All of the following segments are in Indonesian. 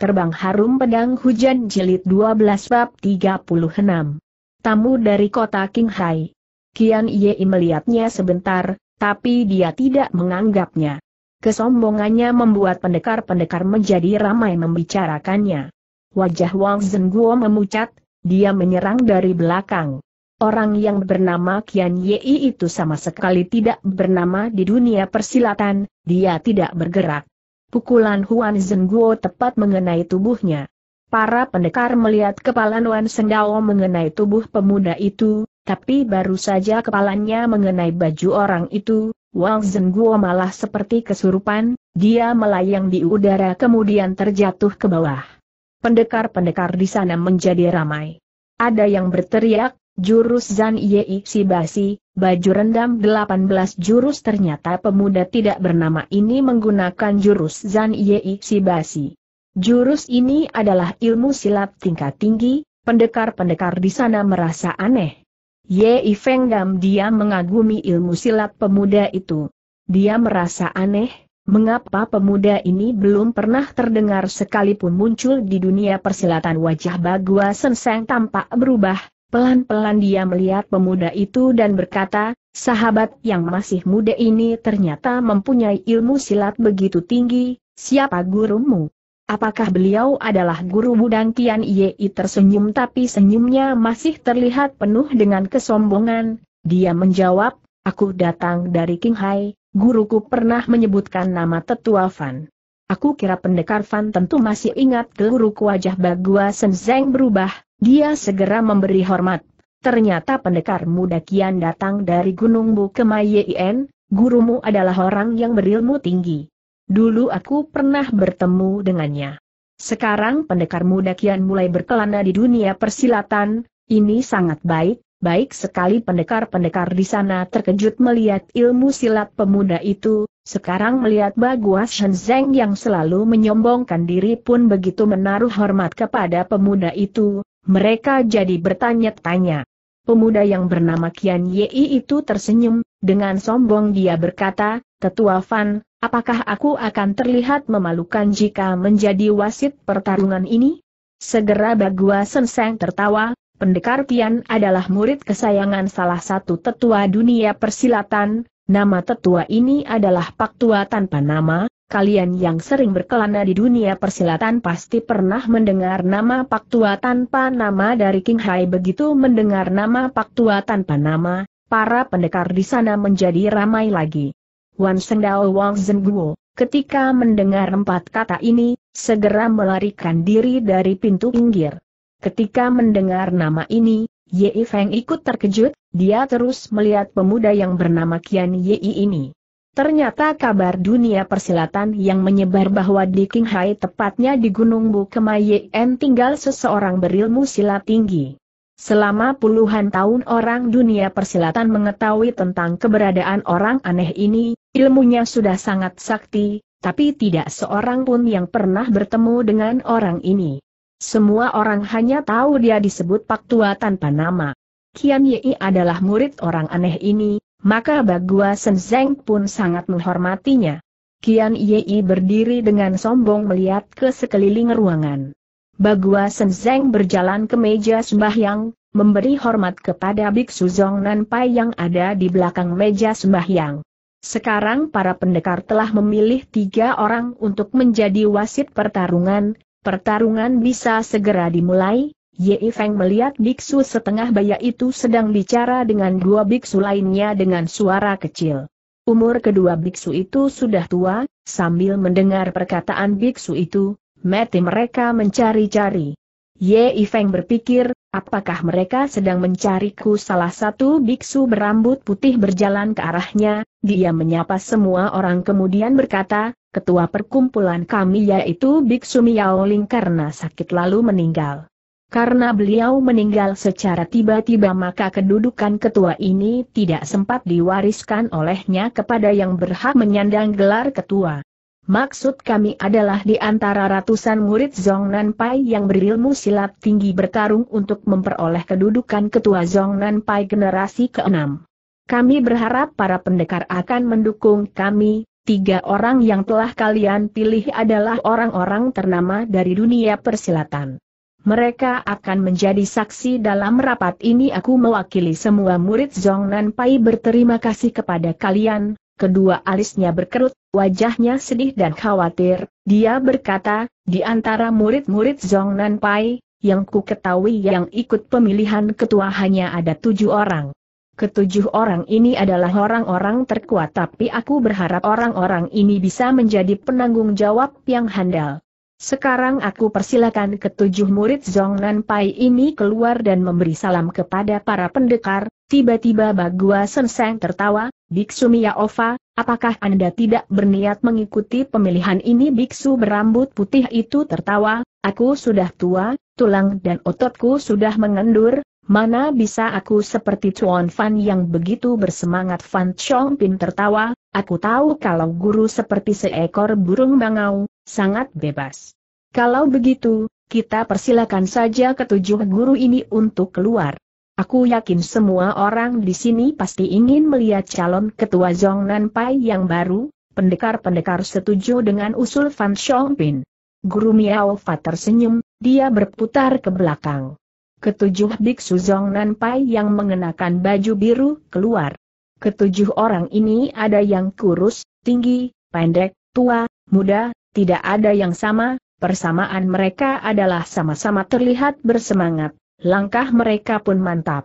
Terbang Harum Pedang Hujan Jilid 12 Bab 36 Tamu dari kota Qinghai Kian Yei melihatnya sebentar, tapi dia tidak menganggapnya. Kesombongannya membuat pendekar-pendekar menjadi ramai membicarakannya. Wajah Wang Zengguo memucat, dia menyerang dari belakang. Orang yang bernama Kian Yei itu sama sekali tidak bernama di dunia persilatan, dia tidak bergerak. Pukulan Huan Zengguo tepat mengenai tubuhnya. Para pendekar melihat kepala Nuan Sendao mengenai tubuh pemuda itu, tapi baru saja kepalanya mengenai baju orang itu, Wang Zengguo malah seperti kesurupan, dia melayang di udara kemudian terjatuh ke bawah. Pendekar-pendekar di sana menjadi ramai. Ada yang berteriak, jurus Zan Yei Basi, baju rendam 18 jurus ternyata pemuda tidak bernama ini menggunakan jurus Zan Yei Sibasi. Jurus ini adalah ilmu silat tingkat tinggi, pendekar-pendekar di sana merasa aneh. Yei Fengdam dia mengagumi ilmu silat pemuda itu. Dia merasa aneh, mengapa pemuda ini belum pernah terdengar sekalipun muncul di dunia persilatan wajah Bagua Senseng tampak berubah, Pelan-pelan dia melihat pemuda itu dan berkata, sahabat yang masih muda ini ternyata mempunyai ilmu silat begitu tinggi, siapa gurumu? Apakah beliau adalah guru Budang Tian Yei tersenyum tapi senyumnya masih terlihat penuh dengan kesombongan? Dia menjawab, aku datang dari Qinghai, guruku pernah menyebutkan nama Tetua Fan. Aku kira pendekar Fan tentu masih ingat geluruk wajah Bagua Senzeng berubah, dia segera memberi hormat. Ternyata pendekar muda Kian datang dari Gunung Bu Kemayeien, gurumu adalah orang yang berilmu tinggi. Dulu aku pernah bertemu dengannya. Sekarang pendekar muda Kian mulai berkelana di dunia persilatan, ini sangat baik, baik sekali pendekar-pendekar di sana terkejut melihat ilmu silat pemuda itu, sekarang melihat Baguas Shenzeng yang selalu menyombongkan diri pun begitu menaruh hormat kepada pemuda itu, mereka jadi bertanya-tanya. Pemuda yang bernama Kian Yei itu tersenyum, dengan sombong dia berkata, Tetua Fan, apakah aku akan terlihat memalukan jika menjadi wasit pertarungan ini? Segera Bagua Senseng tertawa, pendekar Pian adalah murid kesayangan salah satu tetua dunia persilatan, Nama tetua ini adalah Pak Tua tanpa nama, kalian yang sering berkelana di dunia persilatan pasti pernah mendengar nama Pak Tua tanpa nama dari King Hai begitu mendengar nama Pak Tua tanpa nama, para pendekar di sana menjadi ramai lagi. Wan Sendao Wang Zengguo, ketika mendengar empat kata ini, segera melarikan diri dari pintu pinggir. Ketika mendengar nama ini, Yei Feng ikut terkejut, dia terus melihat pemuda yang bernama Kian Yi ini. Ternyata kabar dunia persilatan yang menyebar bahwa di Qinghai tepatnya di Gunung Bu N tinggal seseorang berilmu silat tinggi. Selama puluhan tahun orang dunia persilatan mengetahui tentang keberadaan orang aneh ini, ilmunya sudah sangat sakti, tapi tidak seorang pun yang pernah bertemu dengan orang ini. Semua orang hanya tahu dia disebut Pak Tua tanpa nama. Kian Yei adalah murid orang aneh ini, maka Bagua Senzeng pun sangat menghormatinya. Kian Yei berdiri dengan sombong melihat ke sekeliling ruangan. Bagua Senzeng berjalan ke meja sembahyang, memberi hormat kepada Biksu Zong Nanpai yang ada di belakang meja sembahyang. Sekarang para pendekar telah memilih tiga orang untuk menjadi wasit pertarungan, Pertarungan bisa segera dimulai, Ye Feng melihat biksu setengah baya itu sedang bicara dengan dua biksu lainnya dengan suara kecil. Umur kedua biksu itu sudah tua, sambil mendengar perkataan biksu itu, mati mereka mencari-cari. Ye Feng berpikir, apakah mereka sedang mencariku salah satu biksu berambut putih berjalan ke arahnya, dia menyapa semua orang kemudian berkata, ketua perkumpulan kami yaitu Biksu Miaoling karena sakit lalu meninggal. Karena beliau meninggal secara tiba-tiba maka kedudukan ketua ini tidak sempat diwariskan olehnya kepada yang berhak menyandang gelar ketua. Maksud kami adalah di antara ratusan murid Zongnan Pai yang berilmu silat tinggi bertarung untuk memperoleh kedudukan ketua Zongnan Pai generasi ke-6. Kami berharap para pendekar akan mendukung kami, Tiga orang yang telah kalian pilih adalah orang-orang ternama dari dunia persilatan. Mereka akan menjadi saksi dalam rapat ini aku mewakili semua murid Zongnan Pai berterima kasih kepada kalian, kedua alisnya berkerut, wajahnya sedih dan khawatir, dia berkata, di antara murid-murid Zongnan Pai, yang ku ketahui yang ikut pemilihan ketua hanya ada tujuh orang. Ketujuh orang ini adalah orang-orang terkuat tapi aku berharap orang-orang ini bisa menjadi penanggung jawab yang handal. Sekarang aku persilakan ketujuh murid Zongnan Pai ini keluar dan memberi salam kepada para pendekar, tiba-tiba Bagua Senseng tertawa, Biksu Mia Ova, apakah Anda tidak berniat mengikuti pemilihan ini Biksu berambut putih itu tertawa, aku sudah tua, tulang dan ototku sudah mengendur, Mana bisa aku seperti Chuan Fan yang begitu bersemangat Fan Chong Pin tertawa, aku tahu kalau guru seperti seekor burung bangau, sangat bebas. Kalau begitu, kita persilakan saja ketujuh guru ini untuk keluar. Aku yakin semua orang di sini pasti ingin melihat calon ketua Nan Pai yang baru, pendekar-pendekar setuju dengan usul Fan Pin. Guru Miao Fa tersenyum, dia berputar ke belakang. Ketujuh biksu Zong Nan Pai yang mengenakan baju biru keluar. Ketujuh orang ini ada yang kurus, tinggi, pendek, tua, muda, tidak ada yang sama, persamaan mereka adalah sama-sama terlihat bersemangat, langkah mereka pun mantap.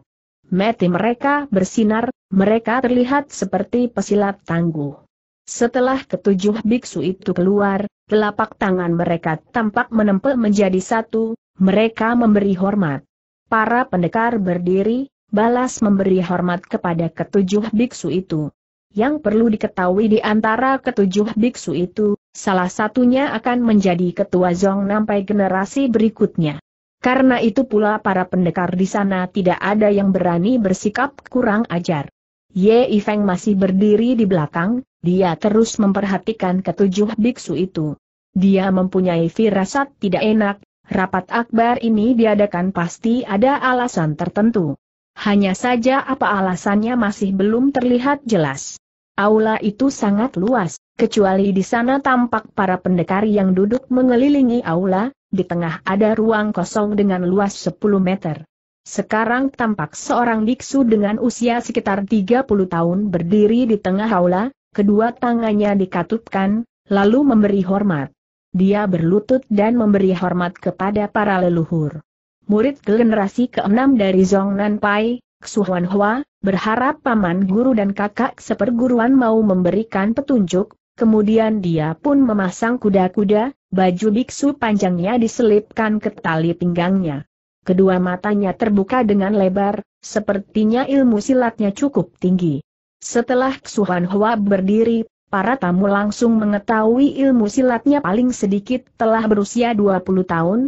Mati mereka bersinar, mereka terlihat seperti pesilat tangguh. Setelah ketujuh biksu itu keluar, telapak tangan mereka tampak menempel menjadi satu, mereka memberi hormat. Para pendekar berdiri, balas memberi hormat kepada ketujuh biksu itu. Yang perlu diketahui di antara ketujuh biksu itu, salah satunya akan menjadi ketua Zong sampai generasi berikutnya. Karena itu pula para pendekar di sana tidak ada yang berani bersikap kurang ajar. Ye Ifeng masih berdiri di belakang, dia terus memperhatikan ketujuh biksu itu. Dia mempunyai firasat tidak enak, Rapat akbar ini diadakan pasti ada alasan tertentu. Hanya saja apa alasannya masih belum terlihat jelas. Aula itu sangat luas, kecuali di sana tampak para pendekar yang duduk mengelilingi aula, di tengah ada ruang kosong dengan luas 10 meter. Sekarang tampak seorang biksu dengan usia sekitar 30 tahun berdiri di tengah aula, kedua tangannya dikatupkan, lalu memberi hormat dia berlutut dan memberi hormat kepada para leluhur. Murid generasi ke-6 dari Zongnan Pai, Xuan Hua, berharap paman guru dan kakak seperguruan mau memberikan petunjuk, kemudian dia pun memasang kuda-kuda, baju biksu panjangnya diselipkan ke tali pinggangnya. Kedua matanya terbuka dengan lebar, sepertinya ilmu silatnya cukup tinggi. Setelah Xuan Hua berdiri, para tamu langsung mengetahui ilmu silatnya paling sedikit telah berusia 20 tahun.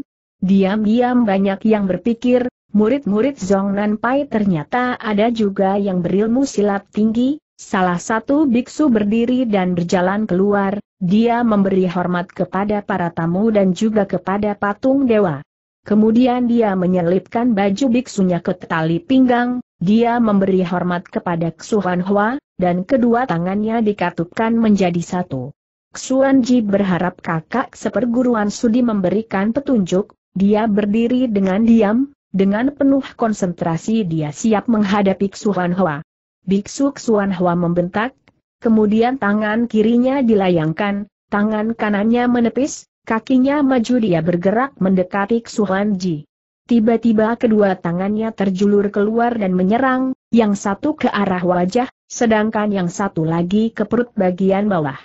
Diam-diam banyak yang berpikir, murid-murid Zong Pai ternyata ada juga yang berilmu silat tinggi, Salah satu biksu berdiri dan berjalan keluar, dia memberi hormat kepada para tamu dan juga kepada patung dewa. Kemudian dia menyelipkan baju biksunya ke tali pinggang, dia memberi hormat kepada Xuan Hua, dan kedua tangannya dikatupkan menjadi satu. Xuan Ji berharap kakak seperguruan Sudi memberikan petunjuk, dia berdiri dengan diam, dengan penuh konsentrasi dia siap menghadapi Xuan Hua. Biksu Xuan Hua membentak, kemudian tangan kirinya dilayangkan, tangan kanannya menepis, Kakinya maju dia bergerak mendekati Xuan Ji. Tiba-tiba kedua tangannya terjulur keluar dan menyerang, yang satu ke arah wajah, sedangkan yang satu lagi ke perut bagian bawah.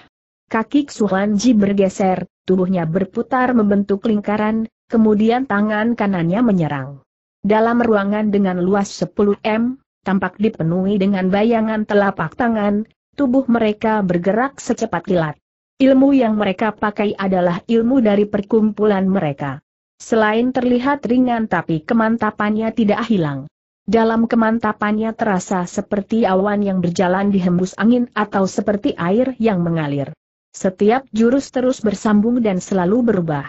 Kaki Xuan Ji bergeser, tubuhnya berputar membentuk lingkaran, kemudian tangan kanannya menyerang. Dalam ruangan dengan luas 10 m, tampak dipenuhi dengan bayangan telapak tangan, tubuh mereka bergerak secepat kilat. Ilmu yang mereka pakai adalah ilmu dari perkumpulan mereka. Selain terlihat ringan tapi kemantapannya tidak hilang. Dalam kemantapannya terasa seperti awan yang berjalan dihembus angin atau seperti air yang mengalir. Setiap jurus terus bersambung dan selalu berubah.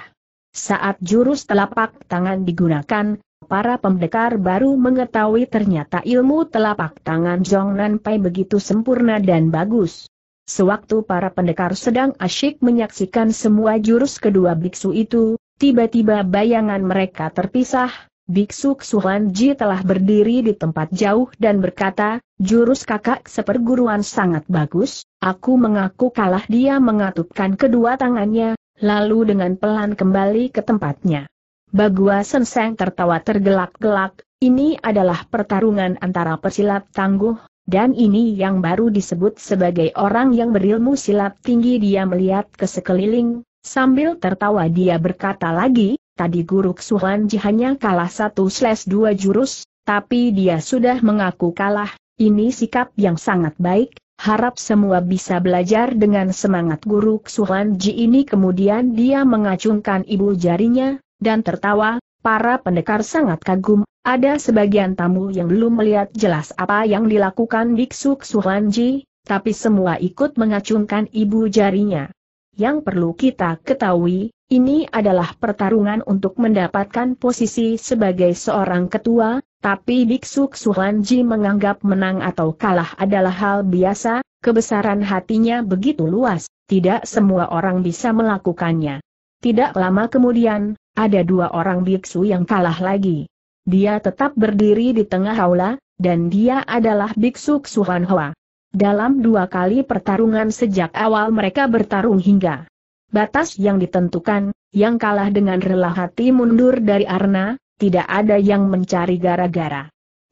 Saat jurus telapak tangan digunakan, para pendekar baru mengetahui ternyata ilmu telapak tangan Zhong Nanpai begitu sempurna dan bagus. Sewaktu para pendekar sedang asyik menyaksikan semua jurus kedua biksu itu, tiba-tiba bayangan mereka terpisah, Biksu Xuanji telah berdiri di tempat jauh dan berkata, jurus kakak seperguruan sangat bagus, aku mengaku kalah dia mengatupkan kedua tangannya, lalu dengan pelan kembali ke tempatnya. Bagua Senseng tertawa tergelak-gelak, ini adalah pertarungan antara pesilat tangguh, dan ini yang baru disebut sebagai orang yang berilmu silat tinggi dia melihat ke sekeliling, sambil tertawa dia berkata lagi, tadi guru Suhan hanya kalah satu slash dua jurus, tapi dia sudah mengaku kalah, ini sikap yang sangat baik, harap semua bisa belajar dengan semangat guru Suhan Ji ini kemudian dia mengacungkan ibu jarinya, dan tertawa, para pendekar sangat kagum ada sebagian tamu yang belum melihat jelas apa yang dilakukan Biksu Suhanji, tapi semua ikut mengacungkan ibu jarinya. Yang perlu kita ketahui, ini adalah pertarungan untuk mendapatkan posisi sebagai seorang ketua, tapi Biksu Suhanji menganggap menang atau kalah adalah hal biasa, kebesaran hatinya begitu luas, tidak semua orang bisa melakukannya. Tidak lama kemudian, ada dua orang biksu yang kalah lagi. Dia tetap berdiri di tengah aula, dan dia adalah biksu Xuan Hua. Dalam dua kali pertarungan sejak awal mereka bertarung hingga batas yang ditentukan, yang kalah dengan rela hati mundur dari arna, tidak ada yang mencari gara-gara.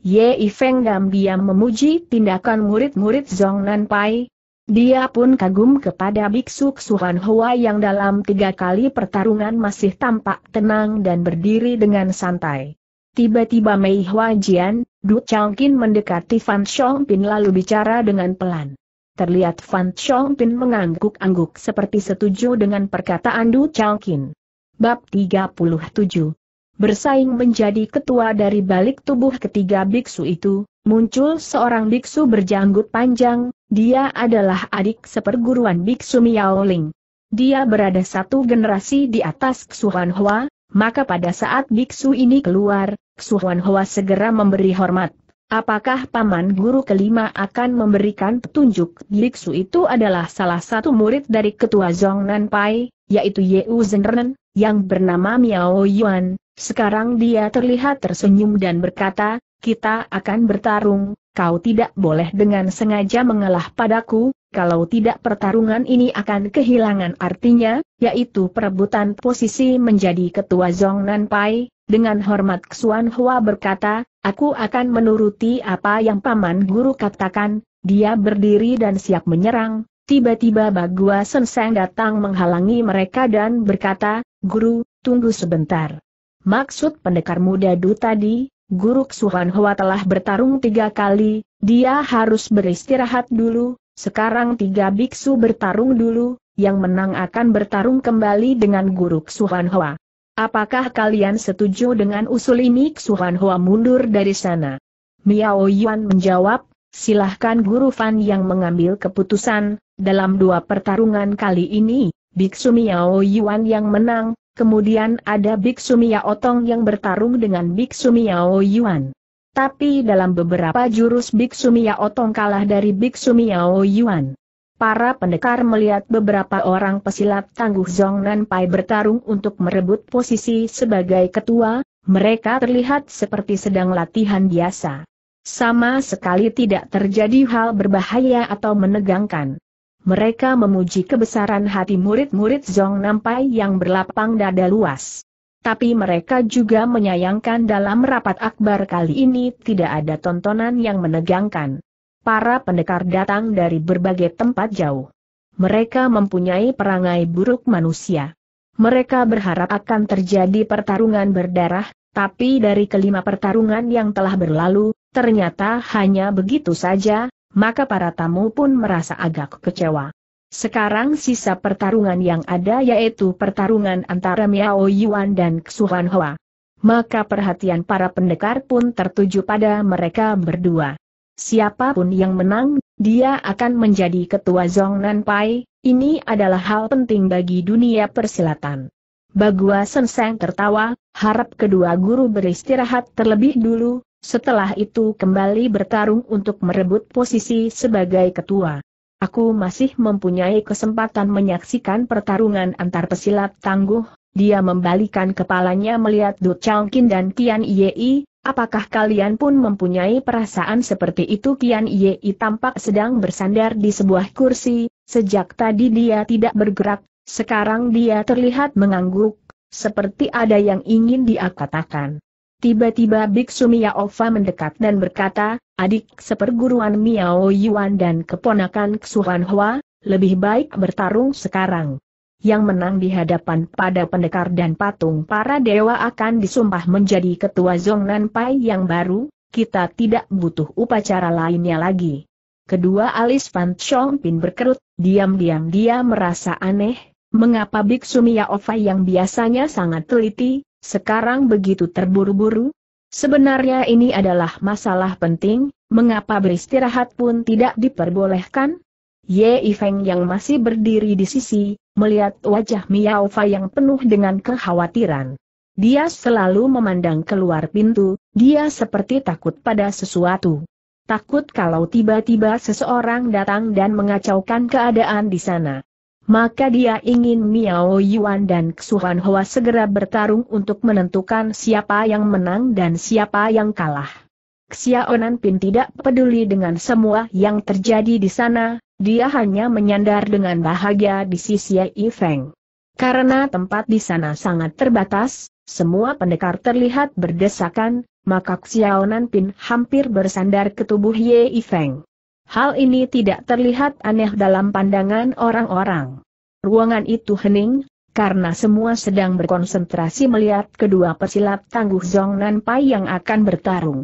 Ye Feng Gam diam memuji tindakan murid-murid Zhong Nan Pai. Dia pun kagum kepada biksu Xuan Hua yang dalam tiga kali pertarungan masih tampak tenang dan berdiri dengan santai. Tiba-tiba Mei Hua Jian, Du Changqin mendekati Fan Pin lalu bicara dengan pelan. Terlihat Fan Pin mengangguk-angguk seperti setuju dengan perkataan Du Changqin. Bab 37 Bersaing menjadi ketua dari balik tubuh ketiga biksu itu, muncul seorang biksu berjanggut panjang, dia adalah adik seperguruan biksu Miao Ling. Dia berada satu generasi di atas Xuan Hua, maka pada saat biksu ini keluar, Suhuan Hoa segera memberi hormat. Apakah paman guru kelima akan memberikan petunjuk? Biksu itu adalah salah satu murid dari ketua Zhongnan Pai, yaitu Yeu Zhenren, yang bernama Miao Yuan. Sekarang dia terlihat tersenyum dan berkata, kita akan bertarung, kau tidak boleh dengan sengaja mengalah padaku, kalau tidak pertarungan ini akan kehilangan artinya, yaitu perebutan posisi menjadi ketua Nan Pai, dengan hormat Xuan Hua berkata, aku akan menuruti apa yang paman guru katakan, dia berdiri dan siap menyerang, tiba-tiba Bagua Senseng datang menghalangi mereka dan berkata, Guru, tunggu sebentar. Maksud pendekar muda Du tadi, Guru Suhan Hua telah bertarung tiga kali, dia harus beristirahat dulu, sekarang tiga biksu bertarung dulu, yang menang akan bertarung kembali dengan Guru Suhan Hua. Apakah kalian setuju dengan usul ini Suhan Hua mundur dari sana? Miao Yuan menjawab, silahkan Guru Fan yang mengambil keputusan, dalam dua pertarungan kali ini, Biksu Miao Yuan yang menang, Kemudian ada Biksu Mia Otong yang bertarung dengan Biksu Miao Yuan. Tapi dalam beberapa jurus Biksu Mia Otong kalah dari Biksu Miao Yuan. Para pendekar melihat beberapa orang pesilat tangguh Zong Nan Pai bertarung untuk merebut posisi sebagai ketua, mereka terlihat seperti sedang latihan biasa. Sama sekali tidak terjadi hal berbahaya atau menegangkan mereka memuji kebesaran hati murid-murid Zong Nampai yang berlapang dada luas. Tapi mereka juga menyayangkan dalam rapat akbar kali ini tidak ada tontonan yang menegangkan. Para pendekar datang dari berbagai tempat jauh. Mereka mempunyai perangai buruk manusia. Mereka berharap akan terjadi pertarungan berdarah, tapi dari kelima pertarungan yang telah berlalu, ternyata hanya begitu saja, maka para tamu pun merasa agak kecewa. Sekarang sisa pertarungan yang ada yaitu pertarungan antara Miao Yuan dan Xuan Hua. Maka perhatian para pendekar pun tertuju pada mereka berdua. Siapapun yang menang, dia akan menjadi ketua Zongnan Pai, ini adalah hal penting bagi dunia persilatan. Bagua Senseng tertawa, harap kedua guru beristirahat terlebih dulu, setelah itu kembali bertarung untuk merebut posisi sebagai ketua. Aku masih mempunyai kesempatan menyaksikan pertarungan antar pesilat tangguh, dia membalikan kepalanya melihat Du Changkin dan Tian Yei, apakah kalian pun mempunyai perasaan seperti itu Tian Yei tampak sedang bersandar di sebuah kursi, sejak tadi dia tidak bergerak, sekarang dia terlihat mengangguk, seperti ada yang ingin dia katakan. Tiba-tiba Biksu Miaova mendekat dan berkata, adik seperguruan Miao Yuan dan keponakan Xuan Hua, lebih baik bertarung sekarang. Yang menang di hadapan pada pendekar dan patung para dewa akan disumpah menjadi ketua Zongnan Pai yang baru, kita tidak butuh upacara lainnya lagi. Kedua alis Fan Chong Pin berkerut, diam-diam dia merasa aneh, mengapa Biksu Miaova yang biasanya sangat teliti, sekarang begitu terburu-buru? Sebenarnya ini adalah masalah penting, mengapa beristirahat pun tidak diperbolehkan? Ye Ifeng yang masih berdiri di sisi, melihat wajah Miao Fa yang penuh dengan kekhawatiran. Dia selalu memandang keluar pintu, dia seperti takut pada sesuatu. Takut kalau tiba-tiba seseorang datang dan mengacaukan keadaan di sana. Maka dia ingin Miao Yuan dan Xuan Hoa segera bertarung untuk menentukan siapa yang menang dan siapa yang kalah. Xiaonan Pin tidak peduli dengan semua yang terjadi di sana, dia hanya menyandar dengan bahagia di sisi Yi Feng. Karena tempat di sana sangat terbatas, semua pendekar terlihat berdesakan, maka Xiaonan Pin hampir bersandar ke tubuh Ye Feng. Hal ini tidak terlihat aneh dalam pandangan orang-orang. Ruangan itu hening, karena semua sedang berkonsentrasi melihat kedua pesilat tangguh Zhong Nan Pai yang akan bertarung.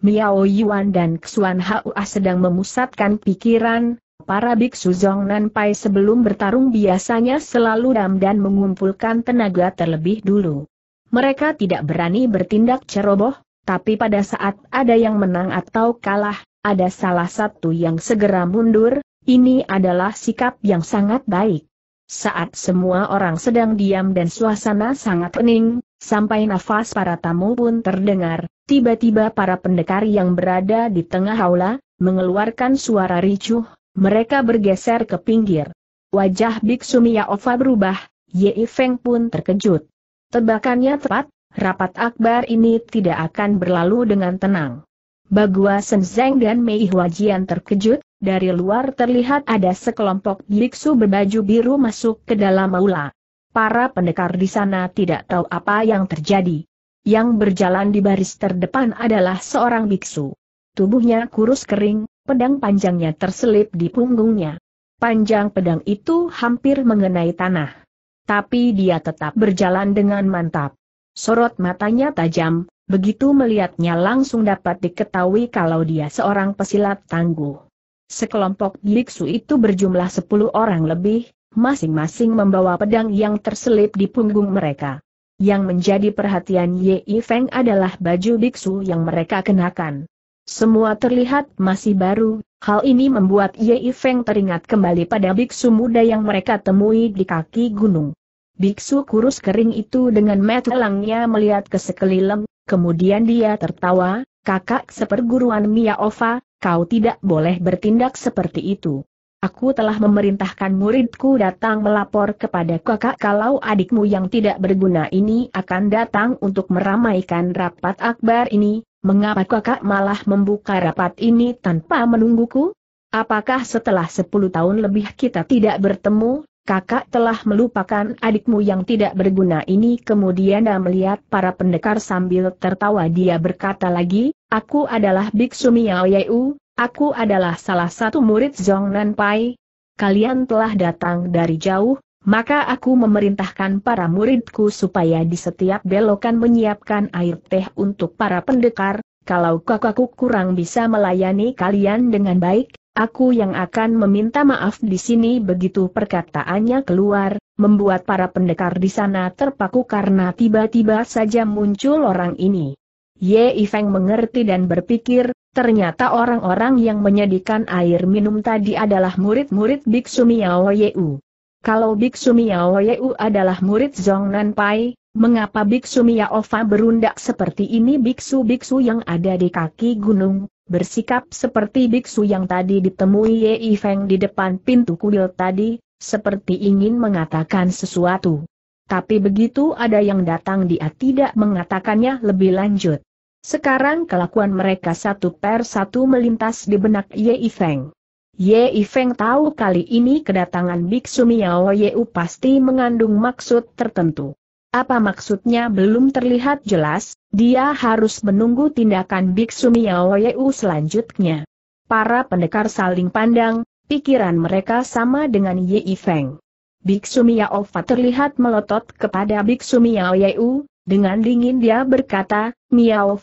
Miao Yuan dan Xuan Hua sedang memusatkan pikiran, para biksu Zhong Nan Pai sebelum bertarung biasanya selalu dam dan mengumpulkan tenaga terlebih dulu. Mereka tidak berani bertindak ceroboh, tapi pada saat ada yang menang atau kalah, ada salah satu yang segera mundur, ini adalah sikap yang sangat baik. Saat semua orang sedang diam dan suasana sangat hening, sampai nafas para tamu pun terdengar, tiba-tiba para pendekar yang berada di tengah aula, mengeluarkan suara ricuh, mereka bergeser ke pinggir. Wajah Biksu Ova berubah, Ye Feng pun terkejut. Tebakannya tepat, rapat akbar ini tidak akan berlalu dengan tenang. Bagua Senzeng dan Mei Huajian terkejut, dari luar terlihat ada sekelompok biksu berbaju biru masuk ke dalam aula. Para pendekar di sana tidak tahu apa yang terjadi. Yang berjalan di baris terdepan adalah seorang biksu. Tubuhnya kurus kering, pedang panjangnya terselip di punggungnya. Panjang pedang itu hampir mengenai tanah. Tapi dia tetap berjalan dengan mantap. Sorot matanya tajam, Begitu melihatnya langsung dapat diketahui kalau dia seorang pesilat tangguh. Sekelompok biksu itu berjumlah 10 orang lebih, masing-masing membawa pedang yang terselip di punggung mereka. Yang menjadi perhatian Yi Feng adalah baju biksu yang mereka kenakan. Semua terlihat masih baru, hal ini membuat Yi Feng teringat kembali pada biksu muda yang mereka temui di kaki gunung. Biksu kurus kering itu dengan metelangnya melihat ke sekeliling, Kemudian dia tertawa, kakak seperguruan Mia Ova, kau tidak boleh bertindak seperti itu. Aku telah memerintahkan muridku datang melapor kepada kakak kalau adikmu yang tidak berguna ini akan datang untuk meramaikan rapat akbar ini, mengapa kakak malah membuka rapat ini tanpa menungguku? Apakah setelah 10 tahun lebih kita tidak bertemu, kakak telah melupakan adikmu yang tidak berguna ini. Kemudian dia melihat para pendekar sambil tertawa dia berkata lagi, aku adalah Biksu Miao Yeu, aku adalah salah satu murid Zhong Nan Pai. Kalian telah datang dari jauh, maka aku memerintahkan para muridku supaya di setiap belokan menyiapkan air teh untuk para pendekar, kalau kakakku kurang bisa melayani kalian dengan baik, aku yang akan meminta maaf di sini begitu perkataannya keluar, membuat para pendekar di sana terpaku karena tiba-tiba saja muncul orang ini. Ye Ifeng mengerti dan berpikir, ternyata orang-orang yang menyediakan air minum tadi adalah murid-murid Biksu Miao Yeu. Kalau Biksu Miao Yeu adalah murid Zhong Nan Pai, mengapa Biksu Ova berundak seperti ini Biksu-Biksu yang ada di kaki gunung, bersikap seperti Biksu yang tadi ditemui Yei Feng di depan pintu kuil tadi, seperti ingin mengatakan sesuatu. Tapi begitu ada yang datang dia tidak mengatakannya lebih lanjut. Sekarang kelakuan mereka satu per satu melintas di benak Yei Feng. Ye Feng tahu kali ini kedatangan Biksu Miao Yeu pasti mengandung maksud tertentu. Apa maksudnya belum terlihat jelas, dia harus menunggu tindakan Biksu Yeu selanjutnya. Para pendekar saling pandang, pikiran mereka sama dengan Yi Feng. Biksu Fa terlihat melotot kepada Biksu Yeu, dengan dingin dia berkata,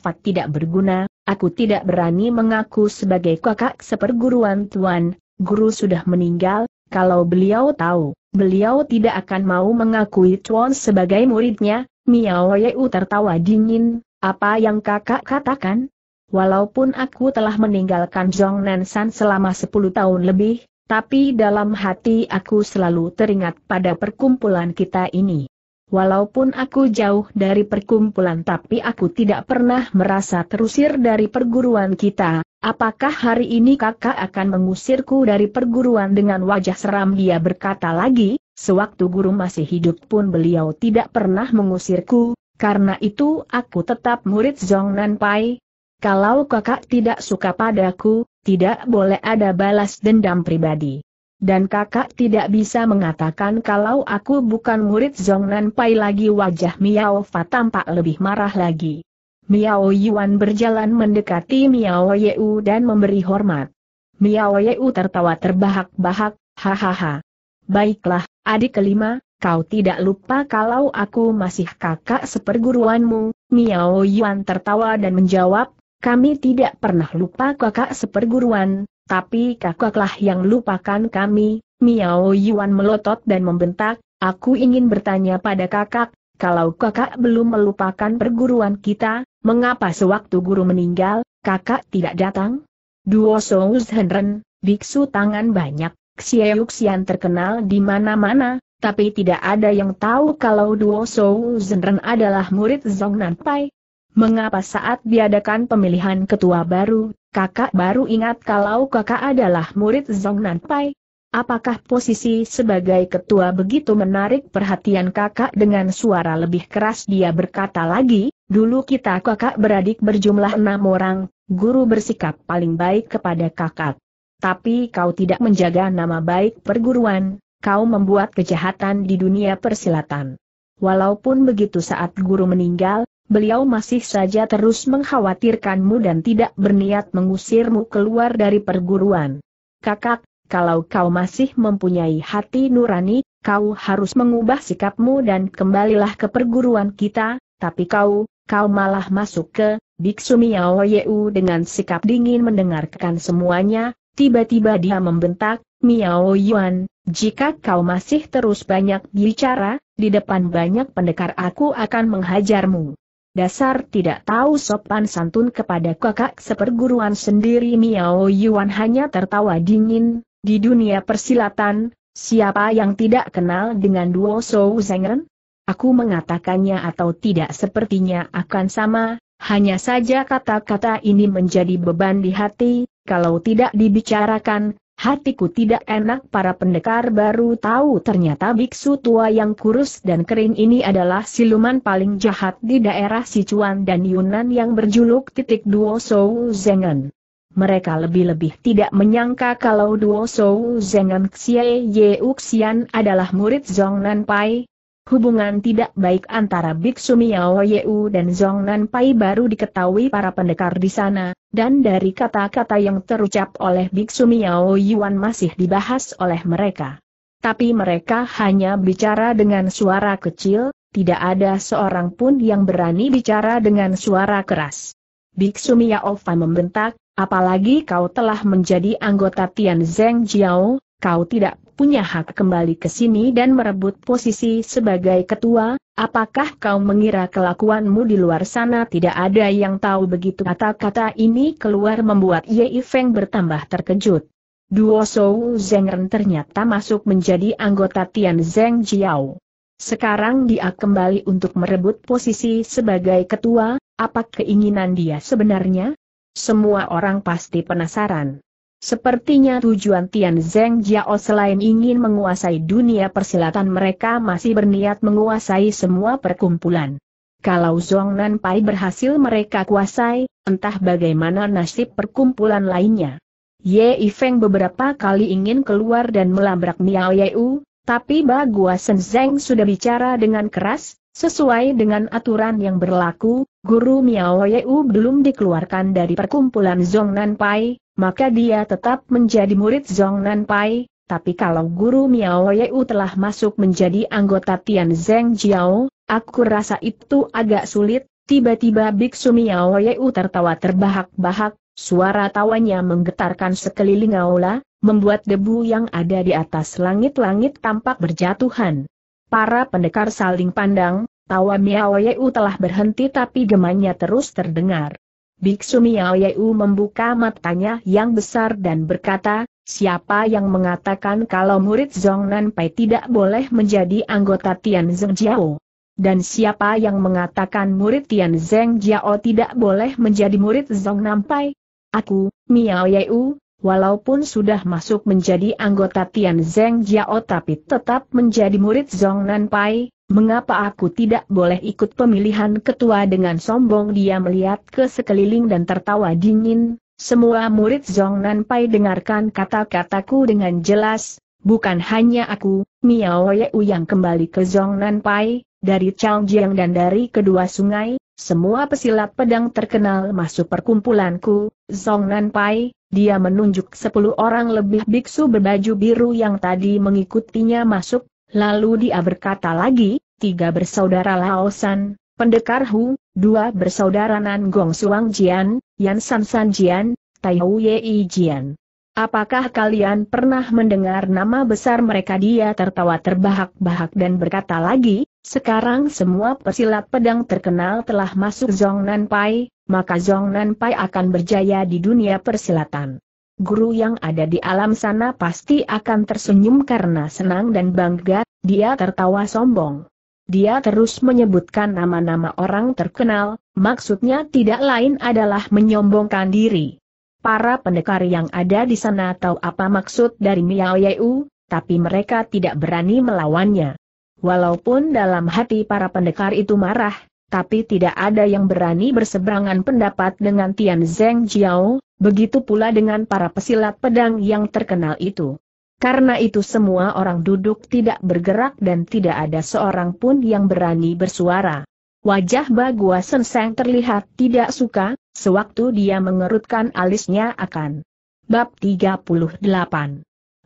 Fa tidak berguna, aku tidak berani mengaku sebagai kakak seperguruan tuan, guru sudah meninggal, kalau beliau tahu, beliau tidak akan mau mengakui Chuan sebagai muridnya, Miao Yeu tertawa dingin, apa yang kakak katakan? Walaupun aku telah meninggalkan Zhong Nansan selama 10 tahun lebih, tapi dalam hati aku selalu teringat pada perkumpulan kita ini. Walaupun aku jauh dari perkumpulan tapi aku tidak pernah merasa terusir dari perguruan kita, Apakah hari ini kakak akan mengusirku dari perguruan dengan wajah seram dia berkata lagi, sewaktu guru masih hidup pun beliau tidak pernah mengusirku, karena itu aku tetap murid Zong Pai. Kalau kakak tidak suka padaku, tidak boleh ada balas dendam pribadi. Dan kakak tidak bisa mengatakan kalau aku bukan murid Zong Pai lagi wajah Miao Fa tampak lebih marah lagi. Miao Yuan berjalan mendekati Miao Yeu dan memberi hormat. Miao Yeu tertawa terbahak-bahak, hahaha. Baiklah, adik kelima, kau tidak lupa kalau aku masih kakak seperguruanmu, Miao Yuan tertawa dan menjawab, kami tidak pernah lupa kakak seperguruan, tapi kakaklah yang lupakan kami, Miao Yuan melotot dan membentak, aku ingin bertanya pada kakak, kalau kakak belum melupakan perguruan kita, Mengapa sewaktu guru meninggal, kakak tidak datang? Duo Souz Henren, biksu tangan banyak, Xiaoyuk Xian terkenal di mana-mana, tapi tidak ada yang tahu kalau Duo Souz Henren adalah murid Zong Nanpai. Mengapa saat diadakan pemilihan ketua baru, kakak baru ingat kalau kakak adalah murid Zong Nanpai? Apakah posisi sebagai ketua begitu menarik perhatian kakak dengan suara lebih keras dia berkata lagi, Dulu kita kakak beradik berjumlah enam orang, guru bersikap paling baik kepada kakak. Tapi kau tidak menjaga nama baik perguruan, kau membuat kejahatan di dunia persilatan. Walaupun begitu saat guru meninggal, beliau masih saja terus mengkhawatirkanmu dan tidak berniat mengusirmu keluar dari perguruan. Kakak, kalau kau masih mempunyai hati nurani, kau harus mengubah sikapmu dan kembalilah ke perguruan kita, tapi kau, kau malah masuk ke, Biksu Miao Yeu dengan sikap dingin mendengarkan semuanya, tiba-tiba dia membentak, Miao Yuan, jika kau masih terus banyak bicara, di depan banyak pendekar aku akan menghajarmu. Dasar tidak tahu sopan santun kepada kakak seperguruan sendiri Miao Yuan hanya tertawa dingin, di dunia persilatan, siapa yang tidak kenal dengan duo Shou Zengren? Aku mengatakannya atau tidak sepertinya akan sama, hanya saja kata-kata ini menjadi beban di hati, kalau tidak dibicarakan, hatiku tidak enak para pendekar baru tahu ternyata biksu tua yang kurus dan kering ini adalah siluman paling jahat di daerah Sichuan dan Yunan yang berjuluk titik Duo Shou Zengen. Mereka lebih-lebih tidak menyangka kalau Duo Shou Zengen Xie Yeuxian adalah murid Zhong Pai, Hubungan tidak baik antara Biksu Miao Yeu dan Zhong Nan Pai baru diketahui para pendekar di sana, dan dari kata-kata yang terucap oleh Biksu Miao Yuan masih dibahas oleh mereka. Tapi mereka hanya bicara dengan suara kecil, tidak ada seorang pun yang berani bicara dengan suara keras. Biksu Miao Fan membentak, apalagi kau telah menjadi anggota Tian Zheng Jiao, kau tidak punya hak kembali ke sini dan merebut posisi sebagai ketua, apakah kau mengira kelakuanmu di luar sana tidak ada yang tahu begitu kata-kata ini keluar membuat Ye Feng bertambah terkejut. Duo Sou Zengren ternyata masuk menjadi anggota Tian Zeng Jiao. Sekarang dia kembali untuk merebut posisi sebagai ketua, apa keinginan dia sebenarnya? Semua orang pasti penasaran. Sepertinya tujuan Tian Zeng Jiao selain ingin menguasai dunia persilatan mereka masih berniat menguasai semua perkumpulan. Kalau Zong Nan Pai berhasil mereka kuasai, entah bagaimana nasib perkumpulan lainnya. Ye Feng beberapa kali ingin keluar dan melabrak Miao Yeu, tapi Bagua Zheng sudah bicara dengan keras, sesuai dengan aturan yang berlaku, guru Miao Yeu belum dikeluarkan dari perkumpulan Zong Nan Pai, maka dia tetap menjadi murid Nan Pai, tapi kalau guru Miao Yeu telah masuk menjadi anggota Tian Zeng Jiao, aku rasa itu agak sulit, tiba-tiba Biksu Miao Yeu tertawa terbahak-bahak, suara tawanya menggetarkan sekeliling aula, membuat debu yang ada di atas langit-langit tampak berjatuhan. Para pendekar saling pandang, tawa Miao Yeu telah berhenti tapi gemanya terus terdengar. Biksu Miao Yeu membuka matanya yang besar dan berkata, siapa yang mengatakan kalau murid Zhong Pai tidak boleh menjadi anggota Tian Zeng Jiao? Dan siapa yang mengatakan murid Tian Zeng Jiao tidak boleh menjadi murid Zhong Pai? Aku, Miao Yeu, walaupun sudah masuk menjadi anggota Tian Zeng Jiao tapi tetap menjadi murid Zhong Pai. Mengapa aku tidak boleh ikut pemilihan ketua dengan sombong dia melihat ke sekeliling dan tertawa dingin, semua murid Zong Nanpai dengarkan kata-kataku dengan jelas, bukan hanya aku, Miao Yeu yang kembali ke Zong Nanpai, dari Changjiang dan dari kedua sungai, semua pesilat pedang terkenal masuk perkumpulanku, Zong Nanpai, dia menunjuk sepuluh orang lebih biksu berbaju biru yang tadi mengikutinya masuk, Lalu dia berkata lagi, tiga bersaudara Laosan, Pendekar Hu, dua bersaudara Nan Gong Suang Jian, Yan San San Jian, Tai Hu Yei Jian. Apakah kalian pernah mendengar nama besar mereka dia tertawa terbahak-bahak dan berkata lagi, sekarang semua pesilat pedang terkenal telah masuk Zhong Nan Pai, maka Zhong Nan Pai akan berjaya di dunia persilatan guru yang ada di alam sana pasti akan tersenyum karena senang dan bangga, dia tertawa sombong. Dia terus menyebutkan nama-nama orang terkenal, maksudnya tidak lain adalah menyombongkan diri. Para pendekar yang ada di sana tahu apa maksud dari Miao Yeu, tapi mereka tidak berani melawannya. Walaupun dalam hati para pendekar itu marah, tapi tidak ada yang berani berseberangan pendapat dengan Tian Zeng Jiao, begitu pula dengan para pesilat pedang yang terkenal itu. Karena itu semua orang duduk tidak bergerak dan tidak ada seorang pun yang berani bersuara. Wajah Bagua Senseng terlihat tidak suka, sewaktu dia mengerutkan alisnya akan. Bab 38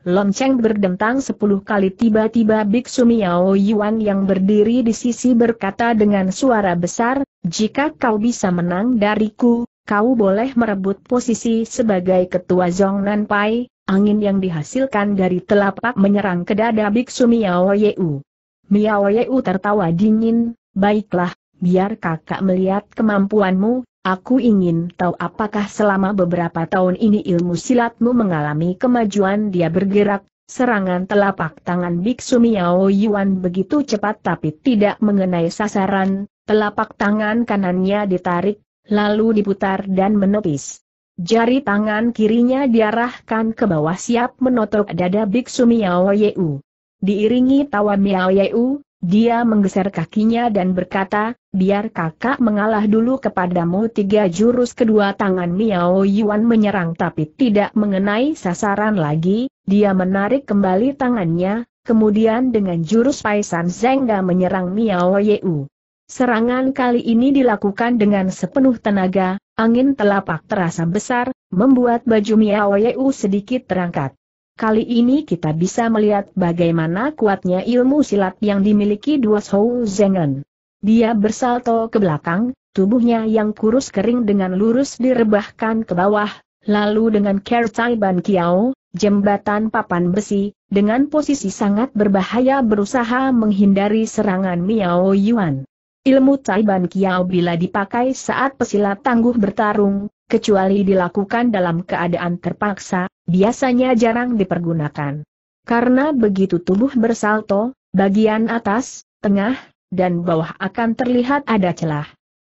lonceng berdentang sepuluh kali tiba-tiba Biksu Miao Yuan yang berdiri di sisi berkata dengan suara besar, jika kau bisa menang dariku, kau boleh merebut posisi sebagai ketua Zhongnan Pai, angin yang dihasilkan dari telapak menyerang ke dada Biksu Miao Yeu. Miao Yeu tertawa dingin, baiklah, biar kakak melihat kemampuanmu, Aku ingin tahu apakah selama beberapa tahun ini ilmu silatmu mengalami kemajuan dia bergerak, serangan telapak tangan Biksu Miao Yuan begitu cepat tapi tidak mengenai sasaran, telapak tangan kanannya ditarik, lalu diputar dan menepis. Jari tangan kirinya diarahkan ke bawah siap menotok dada Biksu Miao Yeu. Diiringi tawa Miao Yeu, dia menggeser kakinya dan berkata, Biar kakak mengalah dulu kepadamu tiga jurus kedua tangan Miao Yuan menyerang tapi tidak mengenai sasaran lagi, dia menarik kembali tangannya, kemudian dengan jurus Paisan Zengga menyerang Miao Yu. Serangan kali ini dilakukan dengan sepenuh tenaga, angin telapak terasa besar, membuat baju Miao Yu sedikit terangkat. Kali ini kita bisa melihat bagaimana kuatnya ilmu silat yang dimiliki dua Shou Zengen. Dia bersalto ke belakang, tubuhnya yang kurus kering dengan lurus direbahkan ke bawah, lalu dengan Kercai Ban Kiao, jembatan papan besi, dengan posisi sangat berbahaya berusaha menghindari serangan Miao Yuan. Ilmu ban Kiao bila dipakai saat pesilat tangguh bertarung, kecuali dilakukan dalam keadaan terpaksa, biasanya jarang dipergunakan. Karena begitu tubuh bersalto, bagian atas, tengah, dan bawah akan terlihat ada celah.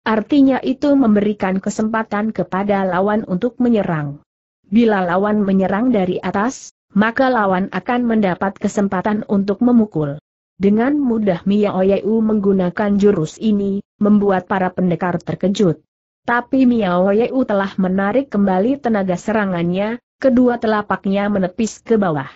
Artinya itu memberikan kesempatan kepada lawan untuk menyerang. Bila lawan menyerang dari atas, maka lawan akan mendapat kesempatan untuk memukul. Dengan mudah Mia Oyeu menggunakan jurus ini, membuat para pendekar terkejut. Tapi Mia Oyeu telah menarik kembali tenaga serangannya, kedua telapaknya menepis ke bawah.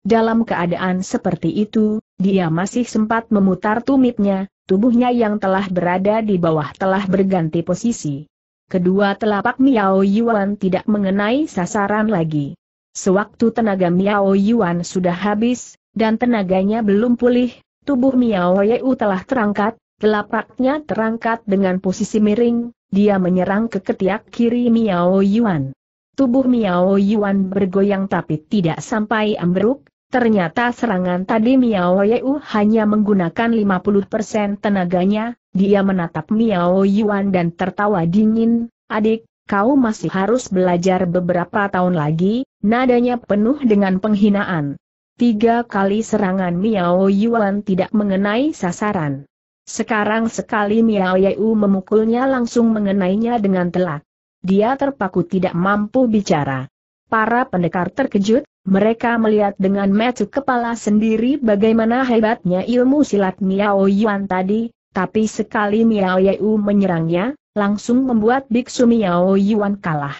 Dalam keadaan seperti itu, dia masih sempat memutar tumitnya, tubuhnya yang telah berada di bawah telah berganti posisi. Kedua telapak Miao Yuan tidak mengenai sasaran lagi. Sewaktu tenaga Miao Yuan sudah habis, dan tenaganya belum pulih, tubuh Miao Yu telah terangkat, telapaknya terangkat dengan posisi miring, dia menyerang ke ketiak kiri Miao Yuan. Tubuh Miao Yuan bergoyang tapi tidak sampai ambruk, Ternyata serangan tadi Miao Yu hanya menggunakan 50% tenaganya, dia menatap Miao Yuan dan tertawa dingin, adik, kau masih harus belajar beberapa tahun lagi, nadanya penuh dengan penghinaan. Tiga kali serangan Miao Yuan tidak mengenai sasaran. Sekarang sekali Miao Yu memukulnya langsung mengenainya dengan telak. Dia terpaku tidak mampu bicara. Para pendekar terkejut, mereka melihat dengan metu kepala sendiri bagaimana hebatnya ilmu silat Miao Yuan tadi, tapi sekali Miao Yu menyerangnya, langsung membuat biksu Miao Yuan kalah.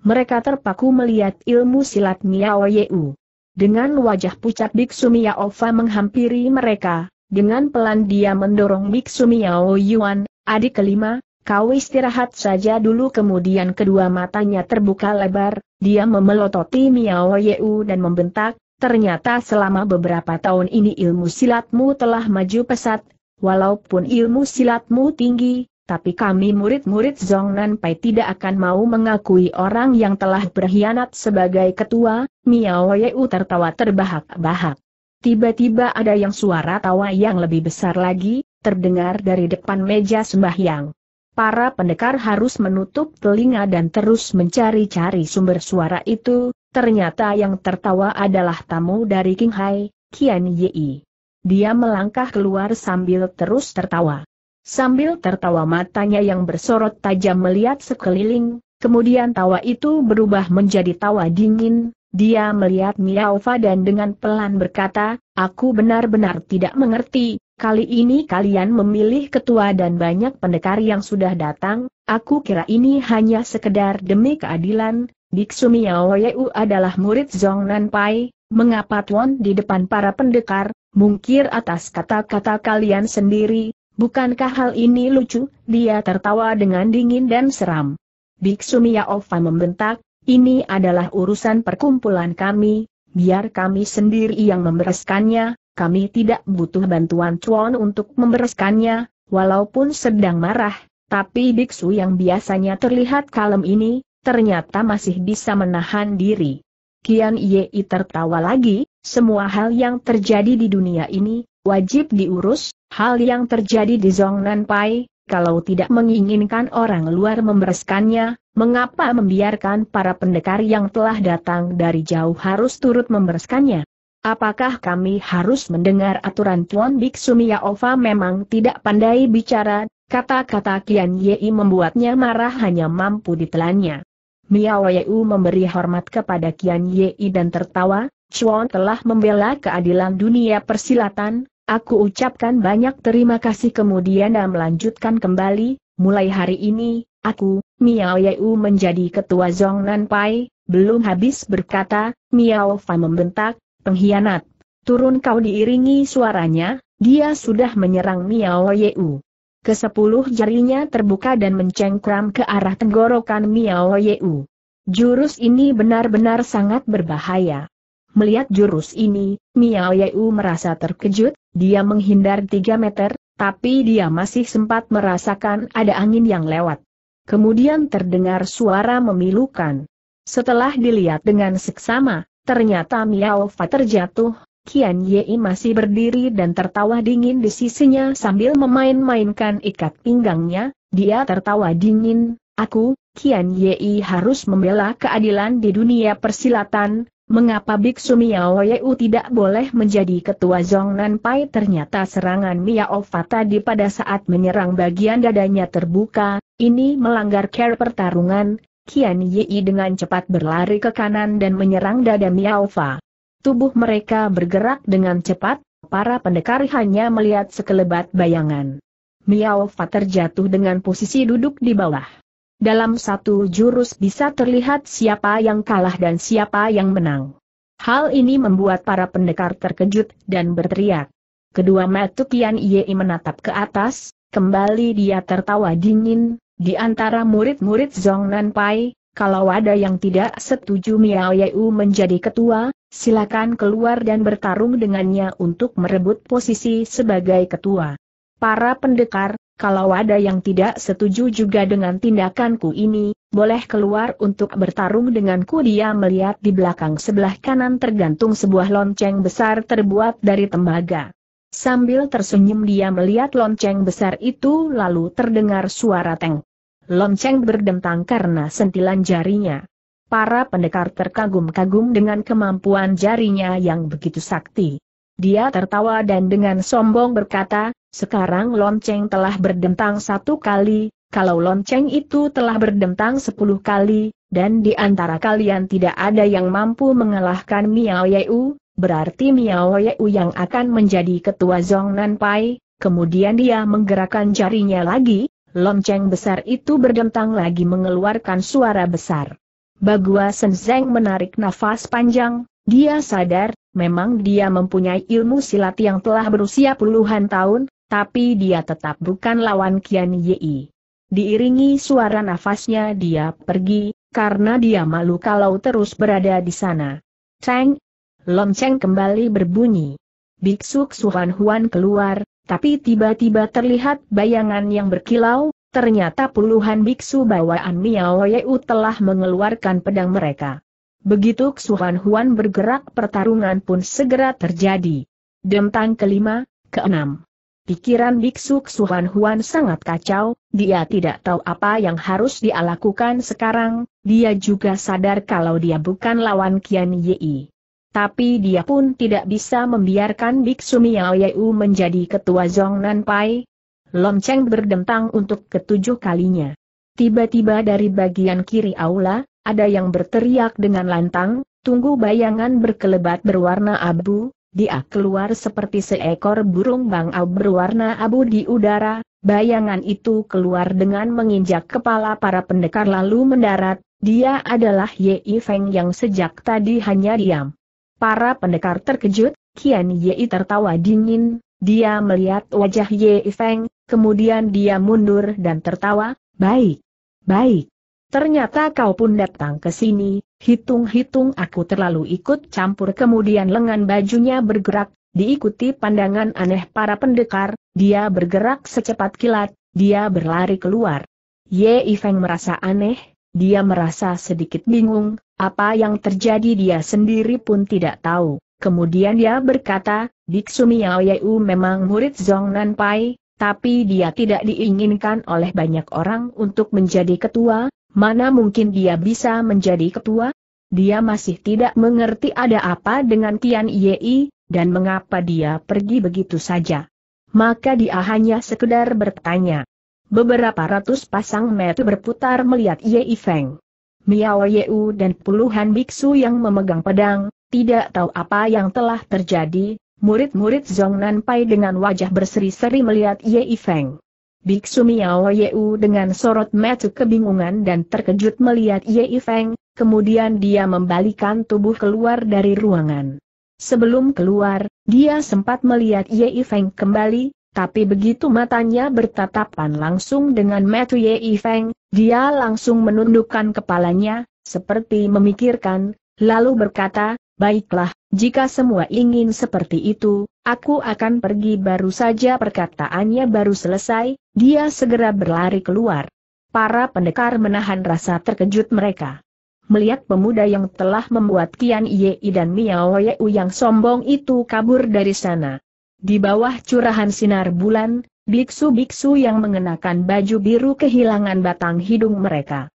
Mereka terpaku melihat ilmu silat Miao Yu. Dengan wajah pucat biksu Miao Fa menghampiri mereka, dengan pelan dia mendorong biksu Miao Yuan, adik kelima, Kau istirahat saja dulu kemudian kedua matanya terbuka lebar, dia memelototi Miao Yeu dan membentak, ternyata selama beberapa tahun ini ilmu silatmu telah maju pesat, walaupun ilmu silatmu tinggi, tapi kami murid-murid Zongnan Pai tidak akan mau mengakui orang yang telah berkhianat sebagai ketua, Miao Yeu tertawa terbahak-bahak. Tiba-tiba ada yang suara tawa yang lebih besar lagi, terdengar dari depan meja sembahyang para pendekar harus menutup telinga dan terus mencari-cari sumber suara itu, ternyata yang tertawa adalah tamu dari King Hai, Kian Yi. Dia melangkah keluar sambil terus tertawa. Sambil tertawa matanya yang bersorot tajam melihat sekeliling, kemudian tawa itu berubah menjadi tawa dingin, dia melihat Miao Fa dan dengan pelan berkata, aku benar-benar tidak mengerti, Kali ini kalian memilih ketua dan banyak pendekar yang sudah datang, aku kira ini hanya sekedar demi keadilan, Biksu Miao adalah murid Zhong Pai, mengapa Tuan di depan para pendekar, mungkir atas kata-kata kalian sendiri, bukankah hal ini lucu, dia tertawa dengan dingin dan seram. Biksu Miao membentak, ini adalah urusan perkumpulan kami, biar kami sendiri yang membereskannya, kami tidak butuh bantuan Chuan untuk membereskannya, walaupun sedang marah, tapi biksu yang biasanya terlihat kalem ini, ternyata masih bisa menahan diri. Kian Yei tertawa lagi, semua hal yang terjadi di dunia ini, wajib diurus, hal yang terjadi di Zhongnan Pai, kalau tidak menginginkan orang luar membereskannya, mengapa membiarkan para pendekar yang telah datang dari jauh harus turut membereskannya? Apakah kami harus mendengar aturan Tuan Biksu Ova memang tidak pandai bicara, kata-kata Kian Yei membuatnya marah hanya mampu ditelannya. Miao Yeu memberi hormat kepada Kian Yei dan tertawa, Chuan telah membela keadilan dunia persilatan, aku ucapkan banyak terima kasih kemudian dan melanjutkan kembali, mulai hari ini, aku, Miao Yeu menjadi ketua Zhongnan Pai, belum habis berkata, Miao Fa membentak, Pengkhianat. Turun kau diiringi suaranya, dia sudah menyerang Miao Yeu. Kesepuluh jarinya terbuka dan mencengkram ke arah tenggorokan Miao Yeu. Jurus ini benar-benar sangat berbahaya. Melihat jurus ini, Miao Yeu merasa terkejut, dia menghindar tiga meter, tapi dia masih sempat merasakan ada angin yang lewat. Kemudian terdengar suara memilukan. Setelah dilihat dengan seksama, Ternyata Miao Fa terjatuh, Kian Yei masih berdiri dan tertawa dingin di sisinya sambil memain-mainkan ikat pinggangnya, dia tertawa dingin, aku, Kian Yei harus membela keadilan di dunia persilatan, mengapa Biksu Miao Yeu tidak boleh menjadi ketua Zhongnan Pai ternyata serangan Miao Fa tadi pada saat menyerang bagian dadanya terbuka, ini melanggar care pertarungan, Kian Yi dengan cepat berlari ke kanan dan menyerang dada Miao Fa. Tubuh mereka bergerak dengan cepat, para pendekar hanya melihat sekelebat bayangan. Miao Fa terjatuh dengan posisi duduk di bawah. Dalam satu jurus bisa terlihat siapa yang kalah dan siapa yang menang. Hal ini membuat para pendekar terkejut dan berteriak. Kedua mata Kian Yi menatap ke atas, kembali dia tertawa dingin, di antara murid-murid Zhong Nanpai, kalau ada yang tidak setuju Miao Yeu menjadi ketua, silakan keluar dan bertarung dengannya untuk merebut posisi sebagai ketua. Para pendekar, kalau ada yang tidak setuju juga dengan tindakanku ini, boleh keluar untuk bertarung denganku dia melihat di belakang sebelah kanan tergantung sebuah lonceng besar terbuat dari tembaga. Sambil tersenyum dia melihat lonceng besar itu lalu terdengar suara teng. Lonceng berdentang karena sentilan jarinya. Para pendekar terkagum-kagum dengan kemampuan jarinya yang begitu sakti. Dia tertawa dan dengan sombong berkata, sekarang lonceng telah berdentang satu kali, kalau lonceng itu telah berdentang sepuluh kali, dan di antara kalian tidak ada yang mampu mengalahkan Miao Yeu, Berarti Miao Yeu yang akan menjadi ketua Zongnan Pai, kemudian dia menggerakkan jarinya lagi, lonceng besar itu berdentang lagi mengeluarkan suara besar. Bagua Senzeng menarik nafas panjang, dia sadar, memang dia mempunyai ilmu silat yang telah berusia puluhan tahun, tapi dia tetap bukan lawan Kian Yei. Diiringi suara nafasnya dia pergi, karena dia malu kalau terus berada di sana. Cheng, Lonceng kembali berbunyi. Biksu Xuan Huan keluar, tapi tiba-tiba terlihat bayangan yang berkilau, ternyata puluhan biksu bawaan Miao Yeu telah mengeluarkan pedang mereka. Begitu Xuan Huan bergerak pertarungan pun segera terjadi. Dentang kelima, keenam. Pikiran Biksu Xuan Huan sangat kacau, dia tidak tahu apa yang harus dia lakukan sekarang, dia juga sadar kalau dia bukan lawan Kian Yi tapi dia pun tidak bisa membiarkan Biksu Miao Yeu menjadi ketua Zongnan Pai. Lomceng berdentang untuk ketujuh kalinya. Tiba-tiba dari bagian kiri aula, ada yang berteriak dengan lantang, tunggu bayangan berkelebat berwarna abu, dia keluar seperti seekor burung bangau berwarna abu di udara, bayangan itu keluar dengan menginjak kepala para pendekar lalu mendarat, dia adalah Ye Feng yang sejak tadi hanya diam. Para pendekar terkejut, Kian Yei tertawa dingin, dia melihat wajah Yei Feng, kemudian dia mundur dan tertawa, baik, baik. Ternyata kau pun datang ke sini, hitung-hitung aku terlalu ikut campur kemudian lengan bajunya bergerak, diikuti pandangan aneh para pendekar, dia bergerak secepat kilat, dia berlari keluar. Ye Feng merasa aneh, dia merasa sedikit bingung, apa yang terjadi dia sendiri pun tidak tahu. Kemudian dia berkata, Biksu Miao Yeu memang murid Zong Nan Pai, tapi dia tidak diinginkan oleh banyak orang untuk menjadi ketua, mana mungkin dia bisa menjadi ketua? Dia masih tidak mengerti ada apa dengan Tian Yei, dan mengapa dia pergi begitu saja. Maka dia hanya sekedar bertanya. Beberapa ratus pasang mata berputar melihat Yei Feng. Miao Yeu dan puluhan biksu yang memegang pedang, tidak tahu apa yang telah terjadi, murid-murid Zhong Nanpai dengan wajah berseri-seri melihat Yei Feng. Biksu Miao Yeu dengan sorot mata kebingungan dan terkejut melihat Yei Feng, kemudian dia membalikan tubuh keluar dari ruangan. Sebelum keluar, dia sempat melihat Yei Feng kembali, tapi begitu matanya bertatapan langsung dengan Matthew Ye Feng, dia langsung menundukkan kepalanya, seperti memikirkan, lalu berkata, Baiklah, jika semua ingin seperti itu, aku akan pergi baru saja perkataannya baru selesai, dia segera berlari keluar. Para pendekar menahan rasa terkejut mereka. Melihat pemuda yang telah membuat Kian Yei dan Miao Yeu yang sombong itu kabur dari sana, di bawah curahan sinar bulan, biksu-biksu yang mengenakan baju biru kehilangan batang hidung mereka.